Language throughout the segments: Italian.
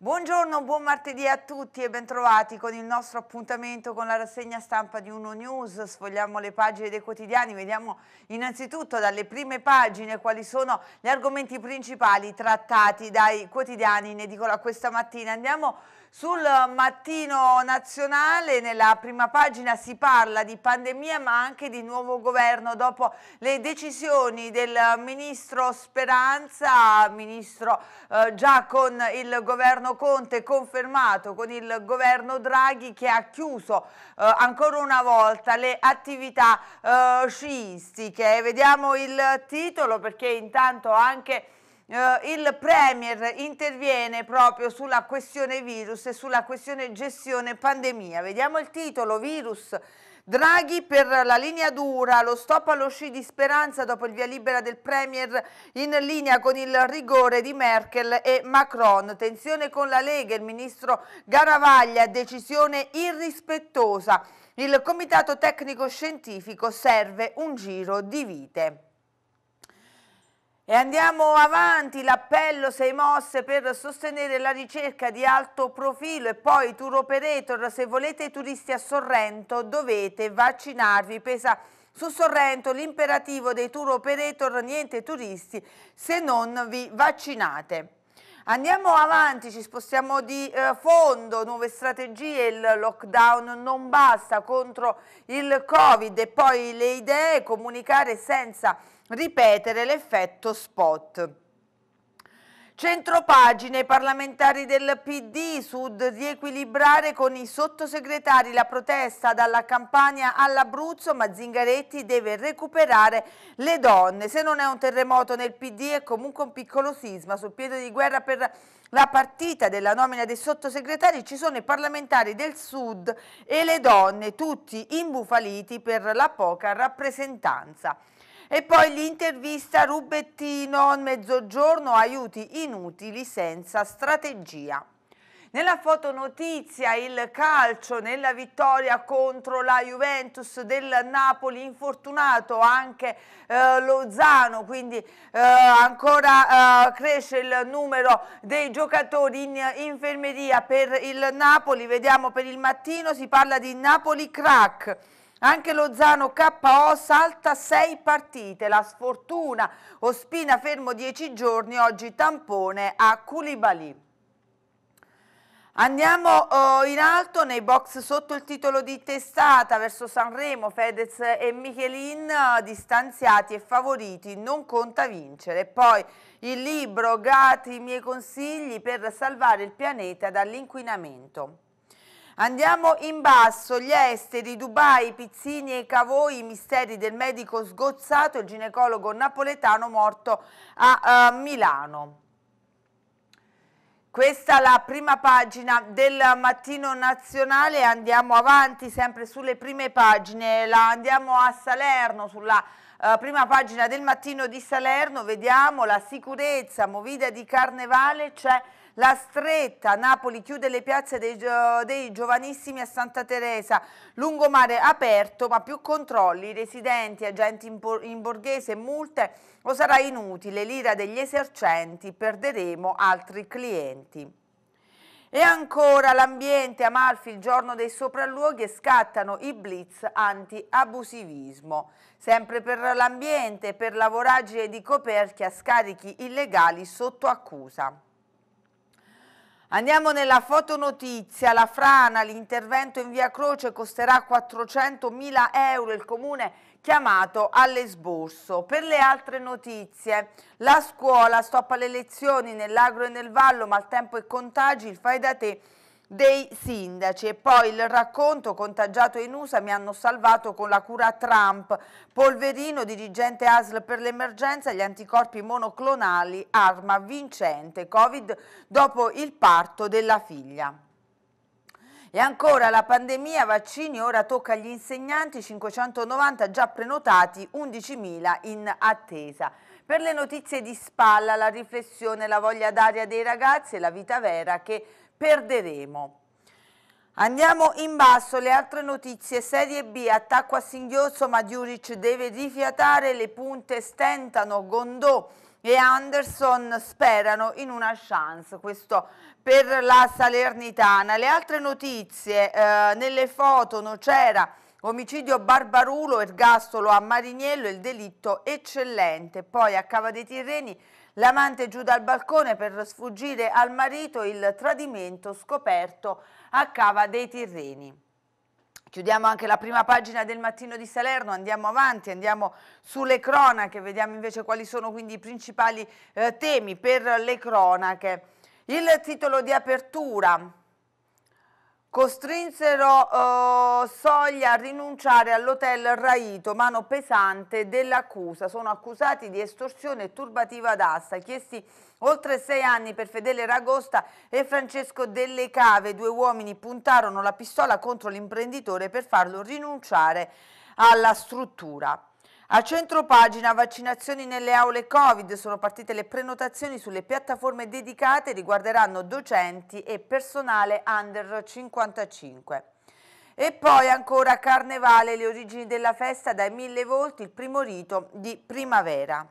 Buongiorno, buon martedì a tutti e bentrovati con il nostro appuntamento con la rassegna stampa di Uno News. Sfogliamo le pagine dei quotidiani, vediamo innanzitutto dalle prime pagine quali sono gli argomenti principali trattati dai quotidiani in edicola questa mattina. Andiamo sul mattino nazionale, nella prima pagina, si parla di pandemia ma anche di nuovo governo. Dopo le decisioni del ministro Speranza, ministro eh, già con il governo Conte confermato, con il governo Draghi che ha chiuso eh, ancora una volta le attività eh, sciistiche. Vediamo il titolo perché intanto anche eh, il Premier interviene proprio sulla questione virus e sulla questione gestione pandemia. Vediamo il titolo, virus. Draghi per la linea dura, lo stop allo sci di Speranza dopo il via libera del Premier in linea con il rigore di Merkel e Macron. Tensione con la Lega, il ministro Garavaglia, decisione irrispettosa. Il comitato tecnico scientifico serve un giro di vite. E andiamo avanti, l'appello sei mosse per sostenere la ricerca di alto profilo e poi tour operator, se volete i turisti a Sorrento dovete vaccinarvi, pesa su Sorrento l'imperativo dei tour operator, niente turisti se non vi vaccinate. Andiamo avanti, ci spostiamo di eh, fondo, nuove strategie, il lockdown non basta contro il Covid e poi le idee, comunicare senza ripetere l'effetto spot. Centropagine, i parlamentari del PD Sud riequilibrare con i sottosegretari la protesta dalla campagna all'Abruzzo, ma Zingaretti deve recuperare le donne. Se non è un terremoto nel PD è comunque un piccolo sisma. Sul piede di guerra per la partita della nomina dei sottosegretari ci sono i parlamentari del Sud e le donne, tutti imbufaliti per la poca rappresentanza. E poi l'intervista Rubettino, mezzogiorno, aiuti inutili senza strategia. Nella fotonotizia il calcio nella vittoria contro la Juventus del Napoli, infortunato anche eh, Lozano, quindi eh, ancora eh, cresce il numero dei giocatori in infermeria per il Napoli, vediamo per il mattino si parla di Napoli crack. Anche Lozano KO salta sei partite, la sfortuna, Ospina fermo dieci giorni, oggi tampone a Culibali. Andiamo eh, in alto nei box sotto il titolo di testata verso Sanremo, Fedez e Michelin eh, distanziati e favoriti, non conta vincere. Poi il libro Gati, i miei consigli per salvare il pianeta dall'inquinamento. Andiamo in basso, gli esteri, Dubai, Pizzini e Cavoi, i misteri del medico sgozzato, il ginecologo napoletano morto a uh, Milano. Questa è la prima pagina del mattino nazionale, andiamo avanti sempre sulle prime pagine, la andiamo a Salerno sulla Uh, prima pagina del mattino di Salerno, vediamo la sicurezza, movida di carnevale, c'è la stretta, Napoli chiude le piazze dei, gio dei giovanissimi a Santa Teresa, lungomare aperto ma più controlli, residenti, agenti in, in borghese, multe o sarà inutile, l'ira degli esercenti, perderemo altri clienti. E ancora l'ambiente, Amalfi, il giorno dei sopralluoghi e scattano i blitz anti-abusivismo. Sempre per l'ambiente, per la voragine di Coperchia, scarichi illegali sotto accusa. Andiamo nella fotonotizia, la frana, l'intervento in via Croce costerà 400.000 euro, il comune chiamato all'esborso. Per le altre notizie, la scuola stoppa le lezioni nell'agro e nel vallo, maltempo e contagi, il fai da te dei sindaci e poi il racconto contagiato in USA mi hanno salvato con la cura Trump, polverino dirigente ASL per l'emergenza, gli anticorpi monoclonali, arma vincente, Covid dopo il parto della figlia. E ancora la pandemia, vaccini, ora tocca agli insegnanti, 590 già prenotati, 11.000 in attesa. Per le notizie di spalla, la riflessione, la voglia d'aria dei ragazzi e la vita vera che perderemo. Andiamo in basso, le altre notizie, Serie B, attacco a singhiozzo, ma Djuric deve rifiatare, le punte stentano, Gondò e Anderson sperano in una chance, questo per la Salernitana. Le altre notizie, eh, nelle foto Nocera, omicidio Barbarulo, ergastolo a Mariniello, il delitto eccellente, poi a Cava dei Tirreni L'amante giù dal balcone per sfuggire al marito il tradimento scoperto a Cava dei Tirreni. Chiudiamo anche la prima pagina del mattino di Salerno, andiamo avanti, andiamo sulle cronache, vediamo invece quali sono quindi i principali eh, temi per le cronache. Il titolo di apertura, costrinsero eh, Soglia a rinunciare all'hotel Raito, mano pesante dell'accusa. Sono accusati di estorsione e turbativa d'asta, chiesti oltre sei anni per Fedele Ragosta e Francesco Delle Cave. Due uomini puntarono la pistola contro l'imprenditore per farlo rinunciare alla struttura. A centro pagina vaccinazioni nelle aule Covid, sono partite le prenotazioni sulle piattaforme dedicate, riguarderanno docenti e personale under 55. E poi ancora Carnevale, le origini della festa dai mille volti, il primo rito di primavera.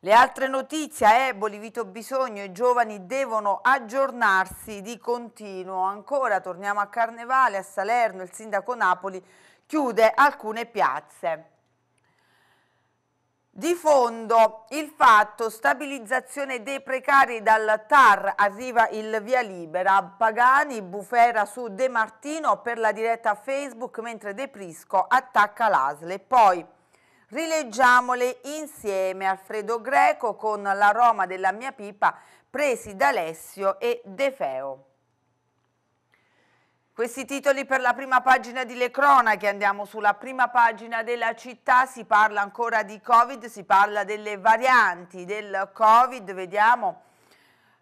Le altre notizie, Eboli, Vito Bisogno, i giovani devono aggiornarsi di continuo. Ancora torniamo a Carnevale, a Salerno, il sindaco Napoli chiude alcune piazze. Di fondo il fatto stabilizzazione dei precari dal TAR arriva il via libera, Pagani bufera su De Martino per la diretta Facebook mentre De Prisco attacca l'Asle. Poi rileggiamole insieme Alfredo Greco con la Roma della mia pipa presi da Alessio e De Feo. Questi titoli per la prima pagina di Le Cronache, andiamo sulla prima pagina della città, si parla ancora di Covid, si parla delle varianti del Covid, vediamo,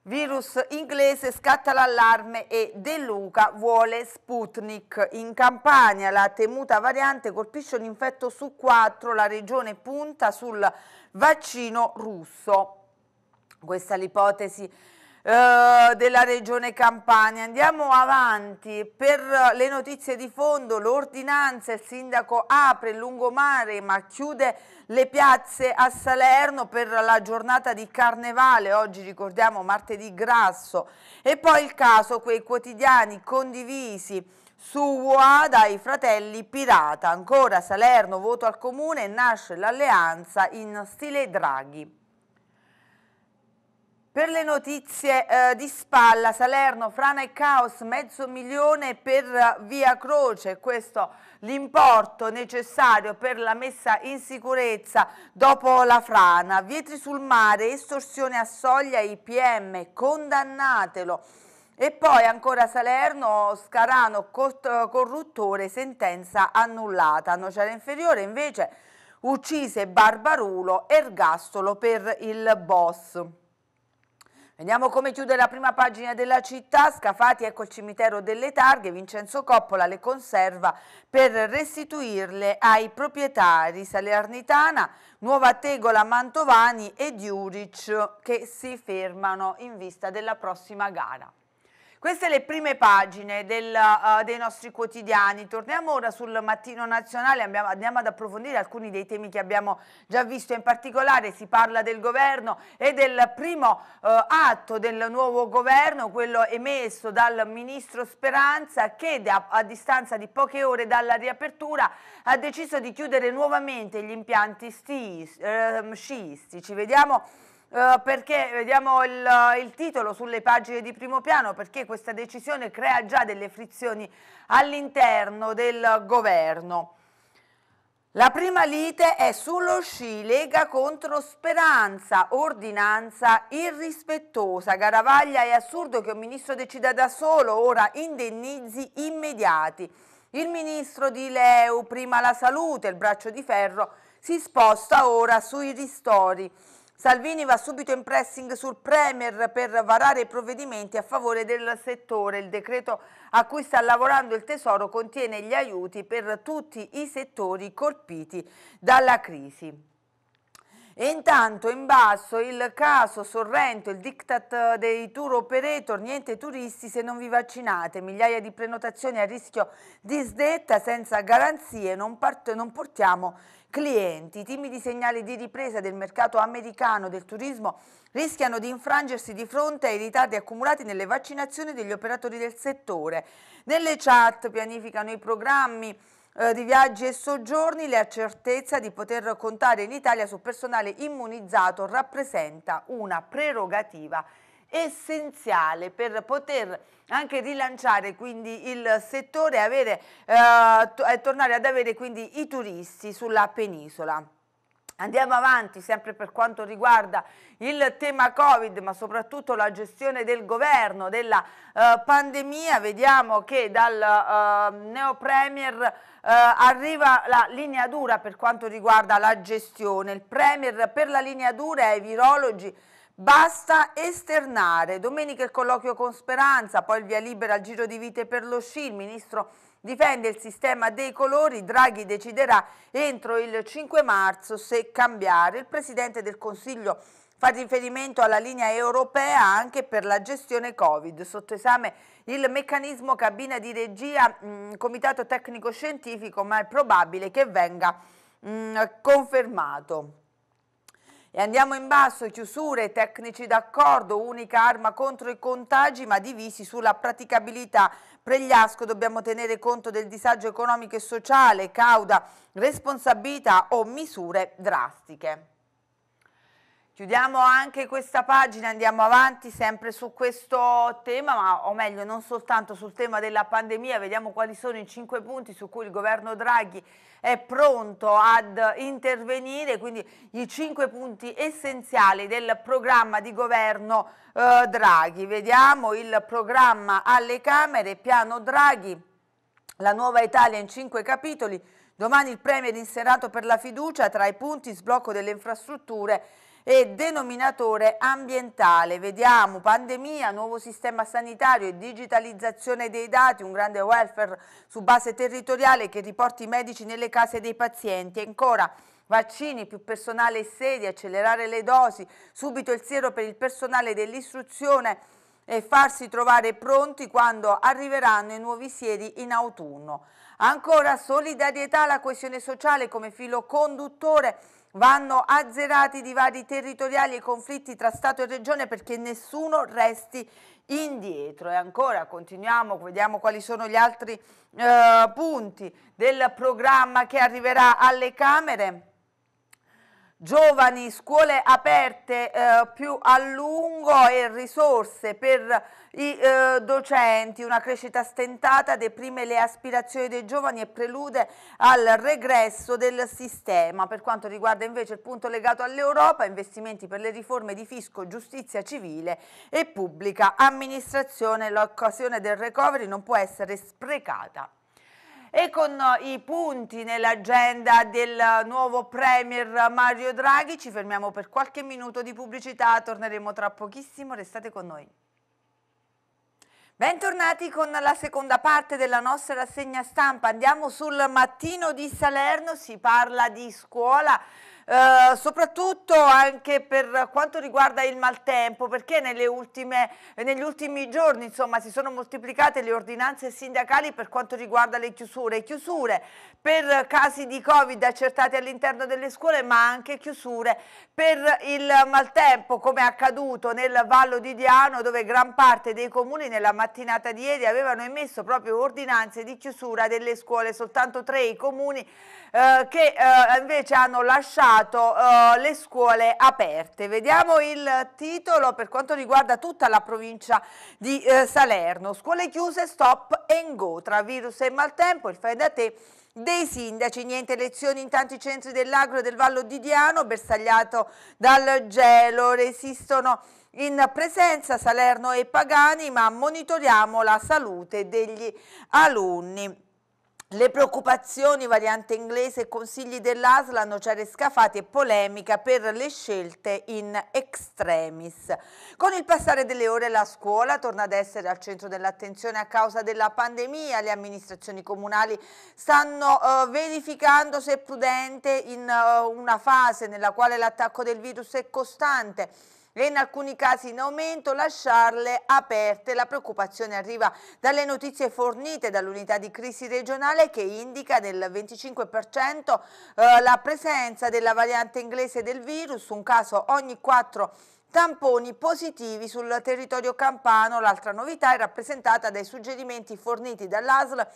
virus inglese scatta l'allarme e De Luca vuole Sputnik. In Campania la temuta variante colpisce un infetto su quattro, la regione punta sul vaccino russo. Questa è l'ipotesi eh, della regione Campania. Andiamo avanti per eh, le notizie di fondo, l'ordinanza, il sindaco apre il lungomare ma chiude le piazze a Salerno per la giornata di carnevale, oggi ricordiamo martedì grasso e poi il caso quei quotidiani condivisi su UA dai fratelli Pirata. Ancora Salerno, voto al comune, e nasce l'alleanza in stile Draghi. Per le notizie eh, di spalla, Salerno, frana e caos, mezzo milione per via Croce, questo l'importo necessario per la messa in sicurezza dopo la frana. Vietri sul mare, estorsione a soglia IPM, condannatelo. E poi ancora Salerno, Scarano, corruttore, sentenza annullata. Nocera inferiore invece uccise Barbarulo, ergastolo per il boss. Vediamo come chiude la prima pagina della città, Scafati ecco il cimitero delle targhe, Vincenzo Coppola le conserva per restituirle ai proprietari Salernitana, Nuova Tegola, Mantovani e Diuric che si fermano in vista della prossima gara. Queste le prime pagine del, uh, dei nostri quotidiani. Torniamo ora sul Mattino Nazionale, abbiamo, andiamo ad approfondire alcuni dei temi che abbiamo già visto. In particolare si parla del governo e del primo uh, atto del nuovo governo, quello emesso dal ministro Speranza che a, a distanza di poche ore dalla riapertura ha deciso di chiudere nuovamente gli impianti ehm, sciistici. Vediamo eh, perché vediamo il, il, titolo sulle pagine di primo piano, perché questa decisione crea già delle frizioni all'interno del governo. La prima lite è sullo sci Lega contro Speranza, ordinanza irrispettosa. Garavaglia è assurdo che un ministro decida da solo, ora indennizi immediati. Il ministro di Leu, prima la salute, il braccio di ferro, si sposta ora sui ristori. Salvini va subito in pressing sul Premier per varare i provvedimenti a favore del settore. Il decreto a cui sta lavorando il Tesoro contiene gli aiuti per tutti i settori colpiti dalla crisi. E intanto in basso il caso Sorrento, il diktat dei tour operator, niente turisti se non vi vaccinate, migliaia di prenotazioni a rischio disdetta senza garanzie, non, non portiamo clienti. I timidi segnali di ripresa del mercato americano del turismo rischiano di infrangersi di fronte ai ritardi accumulati nelle vaccinazioni degli operatori del settore. Nelle chat pianificano i programmi eh, di viaggi e soggiorni, la certezza di poter contare in Italia su personale immunizzato rappresenta una prerogativa essenziale per poter anche rilanciare quindi il settore e avere, eh, eh, tornare ad avere quindi i turisti sulla penisola. Andiamo avanti sempre per quanto riguarda il tema Covid, ma soprattutto la gestione del governo della eh, pandemia. Vediamo che dal eh, neo premier eh, arriva la linea dura per quanto riguarda la gestione. Il premier per la linea dura è i virologi Basta esternare. Domenica il colloquio con Speranza, poi il via libera al giro di vite per lo sci. Il ministro difende il sistema dei colori. Draghi deciderà entro il 5 marzo se cambiare. Il presidente del Consiglio fa riferimento alla linea europea anche per la gestione Covid. Sotto esame il meccanismo cabina di regia, mh, mm, comitato tecnico scientifico, ma è probabile che venga mh, mm, confermato. E andiamo in basso, chiusure, tecnici d'accordo, unica arma contro i contagi ma divisi sulla praticabilità. Pregliasco dobbiamo tenere conto del disagio economico e sociale, cauda, responsabilità o misure drastiche. Chiudiamo anche questa pagina, andiamo avanti sempre su questo tema, ma, o meglio non soltanto sul tema della pandemia, vediamo quali sono i cinque punti su cui il governo Draghi è pronto ad intervenire, quindi i cinque punti essenziali del programma di governo eh, Draghi. Vediamo il programma alle Camere, piano Draghi, la nuova Italia in cinque capitoli, domani il Premier inserato per la fiducia, tra i punti sblocco delle infrastrutture e denominatore ambientale. Vediamo pandemia, nuovo sistema sanitario e digitalizzazione dei dati, un grande welfare su base territoriale che riporti i medici nelle case dei pazienti e ancora vaccini, più personale e sedi, accelerare le dosi, subito il siero per il personale dell'istruzione e farsi trovare pronti quando arriveranno i nuovi sieri in autunno. Ancora solidarietà alla coesione sociale come filo conduttore Vanno azzerati i divari territoriali e i conflitti tra Stato e Regione perché nessuno resti indietro. E ancora continuiamo, vediamo quali sono gli altri eh, punti del programma che arriverà alle Camere giovani, scuole aperte eh, più a lungo e risorse per i eh, docenti, una crescita stentata deprime le aspirazioni dei giovani e prelude al regresso del sistema. Per quanto riguarda invece il punto legato all'Europa, investimenti per le riforme di fisco, giustizia civile e pubblica amministrazione, l'occasione del recovery non può essere sprecata e con eh, i punti nell'agenda del nuovo Premier Mario Draghi ci fermiamo per qualche minuto di pubblicità, torneremo tra pochissimo, restate con noi. Bentornati con la seconda parte della nostra rassegna stampa, andiamo sul mattino di Salerno, si parla di scuola, eh, soprattutto anche per quanto riguarda il maltempo, perché ultime, negli ultimi giorni insomma, si sono moltiplicate le ordinanze sindacali per quanto riguarda le chiusure, chiusure per casi di Covid accertati all'interno delle scuole, ma anche chiusure per il maltempo, come è accaduto nel Vallo di Diano, dove gran parte dei comuni nella mattinata di ieri avevano emesso proprio ordinanze di chiusura delle scuole, soltanto tre i comuni eh, che eh, invece hanno lasciato ricordato uh, eh, le scuole aperte. Vediamo il titolo per quanto riguarda tutta la provincia di uh, Salerno. Scuole chiuse, stop and go. Tra virus e maltempo, il fai da te dei sindaci, niente lezioni in tanti centri dell'agro e del Vallo di Diano, bersagliato dal gelo, resistono in presenza Salerno e Pagani, ma monitoriamo la salute degli alunni. Le preoccupazioni, variante inglese e consigli dell'ASL hanno cere scafati e polemica per le scelte in extremis. Con il passare delle ore la scuola torna ad essere al centro dell'attenzione a causa della pandemia. Le amministrazioni comunali stanno uh, verificando se è prudente in uh, una fase nella quale l'attacco del virus è costante e in alcuni casi in aumento lasciarle aperte. La preoccupazione arriva dalle notizie fornite dall'unità di crisi regionale che indica nel 25% eh, la presenza della variante inglese del virus, un caso ogni 4 tamponi positivi sul territorio campano. L'altra novità è rappresentata dai suggerimenti forniti dall'ASL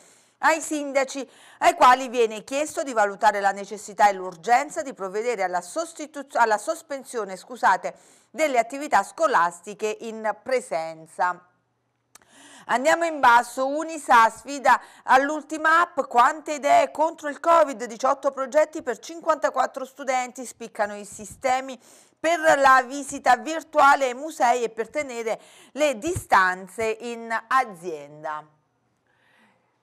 ai sindaci, ai quali viene chiesto di valutare la necessità e l'urgenza di provvedere alla, alla sospensione scusate, delle attività scolastiche in presenza. Andiamo in basso, Unisa sfida all'ultima app, quante idee contro il Covid, 18 progetti per 54 studenti, spiccano i sistemi per la visita virtuale ai musei e per tenere le distanze in azienda.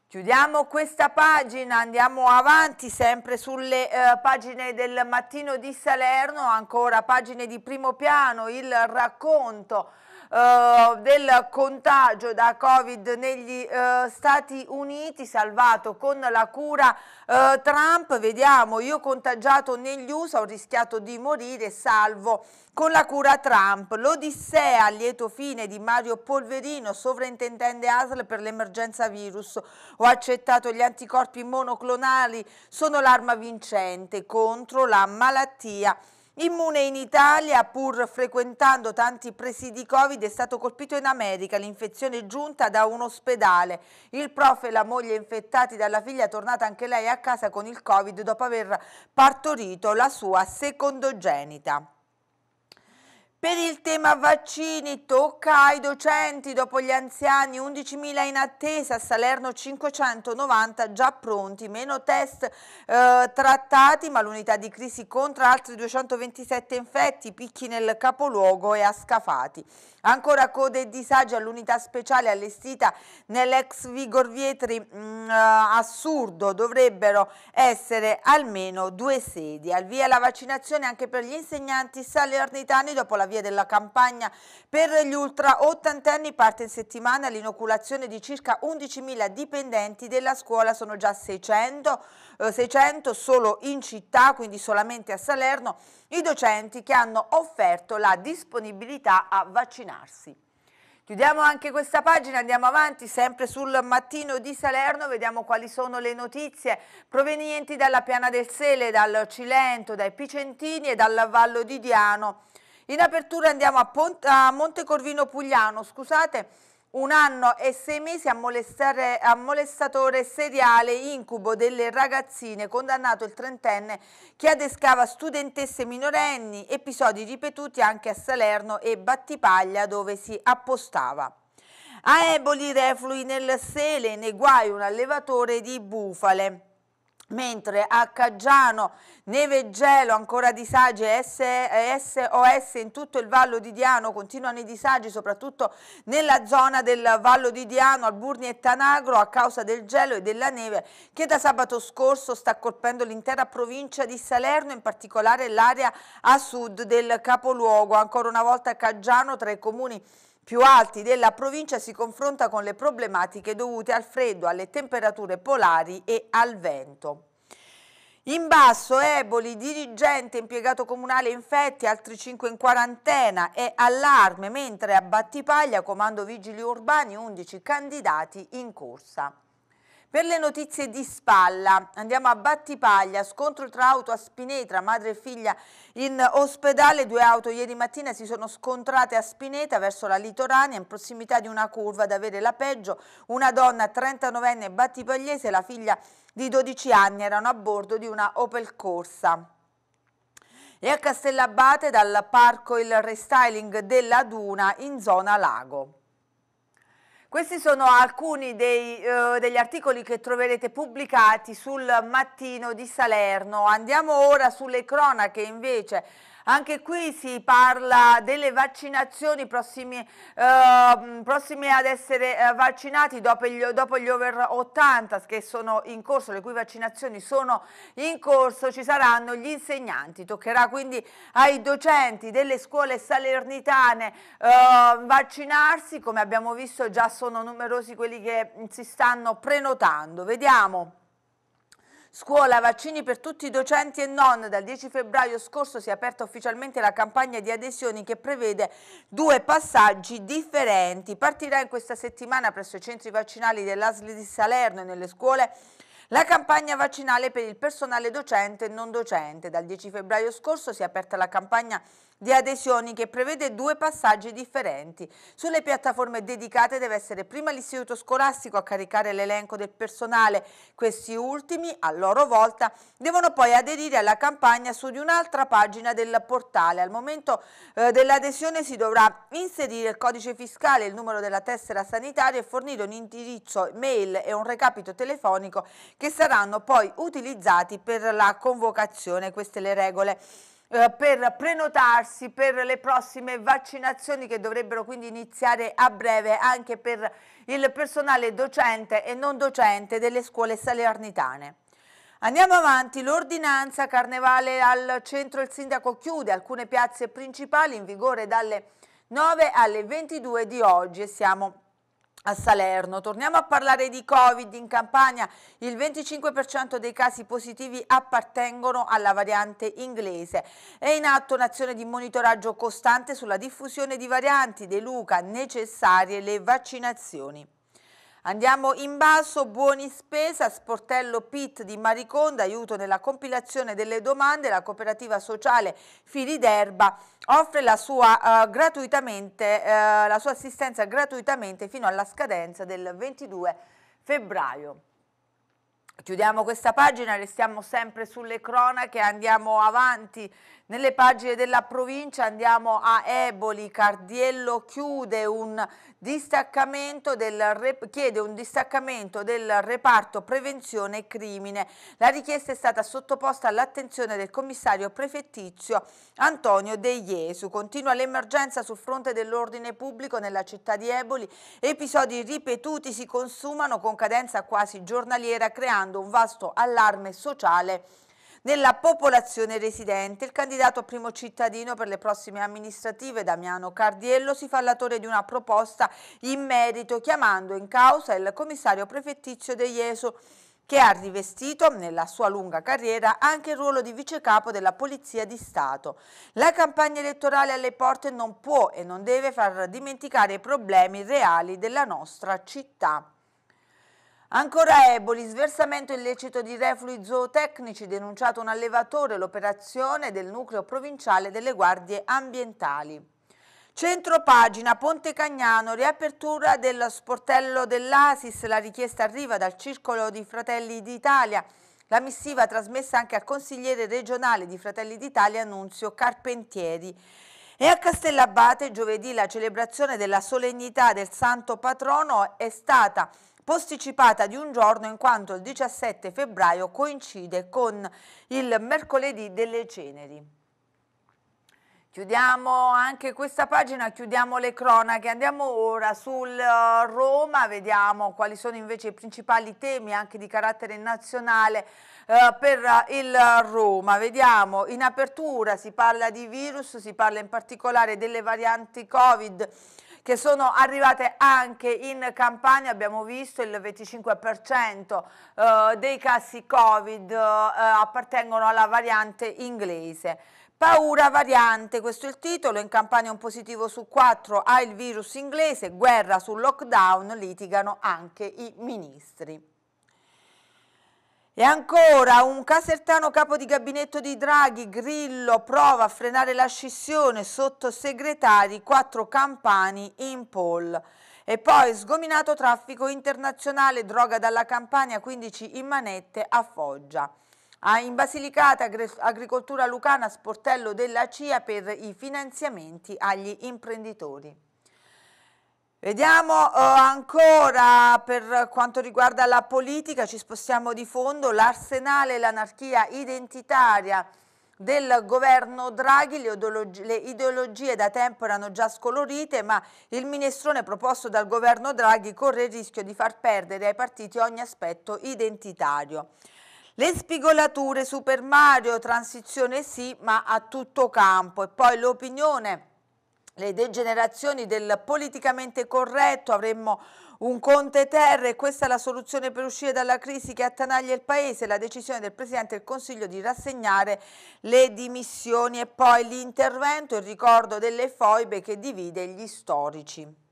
Chiudiamo questa pagina, andiamo avanti sempre sulle eh, pagine del mattino di Salerno, ancora pagine di primo piano, il racconto eh, del contagio da Covid negli eh, Stati Uniti, salvato con la cura eh, Trump, vediamo, io contagiato negli USA ho rischiato di morire, salvo con la cura Trump. L'Odissea, lieto fine di Mario Polverino, sovrintendente ASL per l'emergenza virus. Ho accettato gli anticorpi monoclonali, sono l'arma vincente contro la malattia Immune in Italia, pur frequentando tanti presidi Covid, è stato colpito in America l'infezione è giunta da un ospedale. Il prof e la moglie infettati dalla figlia, tornata anche lei a casa con il Covid dopo aver partorito la sua secondogenita. Per il tema vaccini tocca ai docenti, dopo gli anziani 11.000 in attesa, a Salerno 590 già pronti, meno test eh, trattati ma l'unità di crisi contra altri 227 infetti, picchi nel capoluogo e a Scafati. Ancora code e disagi all'unità speciale allestita nell'ex Vigor Vietri mh, mm, eh, assurdo, dovrebbero essere almeno due sedi. Al via la vaccinazione anche per gli insegnanti salernitani dopo la via della campagna per gli ultra ottantenni parte in settimana l'inoculazione di circa 11.000 dipendenti della scuola, sono già 600, 600 eh, solo in città, quindi solamente a Salerno, i docenti che hanno offerto la disponibilità a vaccinarsi. Chiudiamo anche questa pagina, andiamo avanti sempre sul mattino di Salerno, vediamo quali sono le notizie provenienti dalla Piana del Sele, dal Cilento, dai Picentini e dal Vallo di Diano. In apertura andiamo a, Pont a Montecorvino Pugliano, scusate, un anno e sei mesi a, a, molestatore seriale incubo delle ragazzine, condannato il trentenne che adescava studentesse minorenni, episodi ripetuti anche a Salerno e Battipaglia dove si appostava. A Eboli reflui nel sele, nei guai un allevatore di bufale mentre a Caggiano Neve e gelo, ancora disagi, SOS in tutto il Vallo di Diano, continuano i disagi soprattutto nella zona del Vallo di Diano, Alburni e Tanagro a causa del gelo e della neve che da sabato scorso sta colpendo l'intera provincia di Salerno, in particolare l'area a sud del capoluogo. Ancora una volta Caggiano tra i comuni più alti della provincia si confronta con le problematiche dovute al freddo, alle temperature polari e al vento. In basso Eboli, dirigente impiegato comunale infetti, altri 5 in quarantena e allarme, mentre a Battipaglia, comando vigili urbani, 11 candidati in corsa. Per le notizie di spalla, andiamo a Battipaglia, scontro tra auto a Spineta, madre e figlia in ospedale, due auto ieri mattina si sono scontrate a Spineta verso la Litorania in prossimità di una curva ad avere la peggio, una donna 39enne battipagliese e la figlia di 12 anni erano a bordo di una Opel Corsa. E a Castellabate dal parco il restyling della Duna in zona lago. Questi sono alcuni dei, eh, degli articoli che troverete pubblicati sul mattino di Salerno. Andiamo ora sulle cronache invece anche qui si parla delle vaccinazioni prossimi, eh, prossime ad essere eh, vaccinati dopo gli, dopo gli, over 80 che sono in corso, le cui vaccinazioni sono in corso, ci saranno gli insegnanti. Toccherà quindi ai docenti delle scuole salernitane eh, vaccinarsi, come abbiamo visto già sono numerosi quelli che si stanno prenotando. Vediamo. Scuola, vaccini per tutti i docenti e non. Dal 10 febbraio scorso si è aperta ufficialmente la campagna di adesioni che prevede due passaggi differenti. Partirà in questa settimana presso i centri vaccinali dell'ASL di Salerno e nelle scuole la campagna vaccinale per il personale docente e non docente. Dal 10 febbraio scorso si è aperta la campagna vaccinale di adesioni che prevede due passaggi differenti. Sulle piattaforme dedicate deve essere prima l'istituto scolastico a caricare l'elenco del personale, questi ultimi a loro volta devono poi aderire alla campagna su di un'altra pagina del portale. Al momento eh, dell'adesione si dovrà inserire il codice fiscale, il numero della tessera sanitaria e fornire un indirizzo mail e un recapito telefonico che saranno poi utilizzati per la convocazione. Queste le regole eh, per prenotarsi per le prossime vaccinazioni che dovrebbero quindi iniziare a breve anche per il personale docente e non docente delle scuole salernitane. Andiamo avanti, l'ordinanza carnevale al centro il sindaco chiude alcune piazze principali in vigore dalle 9 alle 22 di oggi e siamo a Salerno. Torniamo a parlare di Covid in Campania. Il 25% dei casi positivi appartengono alla variante inglese. È in atto un'azione di monitoraggio costante sulla diffusione di varianti, De Luca, necessarie le vaccinazioni. Andiamo in basso, buoni spesa, sportello PIT di Mariconda, aiuto nella compilazione delle domande, la cooperativa sociale Fili d'Erba offre la sua, uh, uh, la sua assistenza gratuitamente fino alla scadenza del 22 febbraio. Chiudiamo questa pagina, restiamo sempre sulle cronache, andiamo avanti nelle pagine della provincia andiamo a Eboli, Cardiello chiude un distaccamento del, chiede un distaccamento del reparto prevenzione e crimine. La richiesta è stata sottoposta all'attenzione del commissario prefettizio Antonio De Jesu. Continua l'emergenza sul fronte dell'ordine pubblico nella città di Eboli. Episodi ripetuti si consumano con cadenza quasi giornaliera creando un vasto allarme sociale nella popolazione residente. Il candidato primo cittadino per le prossime amministrative, Damiano Cardiello, si fa l'attore di una proposta in merito chiamando in causa il commissario prefettizio De Jesu che ha rivestito nella sua lunga carriera anche il ruolo di vicecapo della Polizia di Stato. La campagna elettorale alle porte non può e non deve far dimenticare i problemi reali della nostra città. Ancora Eboli, sversamento illecito di reflui zootecnici, denunciato un allevatore, l'operazione del nucleo provinciale delle guardie ambientali. Centro pagina, Ponte Cagnano, riapertura dello sportello dell'Asis, la richiesta arriva dal Circolo di Fratelli d'Italia. La missiva trasmessa anche al consigliere regionale di Fratelli d'Italia, Annunzio Carpentieri. E a Castellabate giovedì la celebrazione della solennità del santo patrono è stata posticipata di un giorno in quanto il 17 febbraio coincide con il mercoledì delle ceneri. Chiudiamo anche questa pagina, chiudiamo le cronache, andiamo ora sul eh, Roma, vediamo quali sono invece i principali temi anche di carattere nazionale eh, per eh, il Roma. Vediamo, in apertura si parla di virus, si parla in particolare delle varianti Covid che sono arrivate anche in Campania, abbiamo visto il 25% eh, dei casi Covid eh, appartengono alla variante inglese. Paura variante, questo è il titolo, in campagna un positivo su quattro ha il virus inglese, guerra sul lockdown, litigano anche i ministri. E ancora un casertano capo di gabinetto di Draghi, Grillo, prova a frenare la scissione, sottosegretari, quattro campani in poll. E poi sgominato traffico internazionale, droga dalla Campania, 15 in manette a Foggia. Ah, in Basilicata, agricoltura lucana, sportello della CIA per i finanziamenti agli imprenditori. Vediamo eh, ancora per quanto riguarda la politica, ci spostiamo di fondo, l'arsenale e l'anarchia identitaria del governo Draghi, le, le ideologie da tempo erano già scolorite, ma il minestrone proposto dal governo Draghi corre il rischio di far perdere ai partiti ogni aspetto identitario. Le spigolature Super Mario, transizione sì, ma a tutto campo e poi l'opinione le degenerazioni del politicamente corretto, avremmo un Conte terra e questa è la soluzione per uscire dalla crisi che attanaglia il Paese, la decisione del Presidente del Consiglio di rassegnare le dimissioni e poi l'intervento e il ricordo delle foibe che divide gli storici.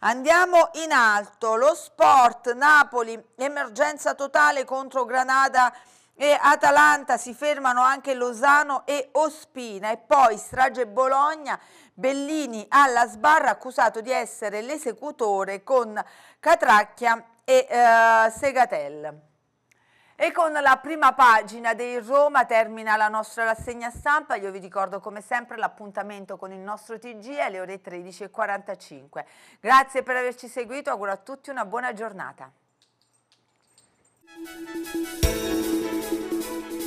Andiamo in alto, lo sport, Napoli, emergenza totale contro Granada e Atalanta si fermano anche Losano e Ospina e poi strage Bologna, Bellini alla sbarra accusato di essere l'esecutore con Catracchia e eh, Segatel. E con la prima pagina dei Roma termina la nostra rassegna stampa. Io vi ricordo come sempre l'appuntamento con il nostro TG alle ore 13.45. Grazie per averci seguito, auguro a tutti una buona giornata. thank you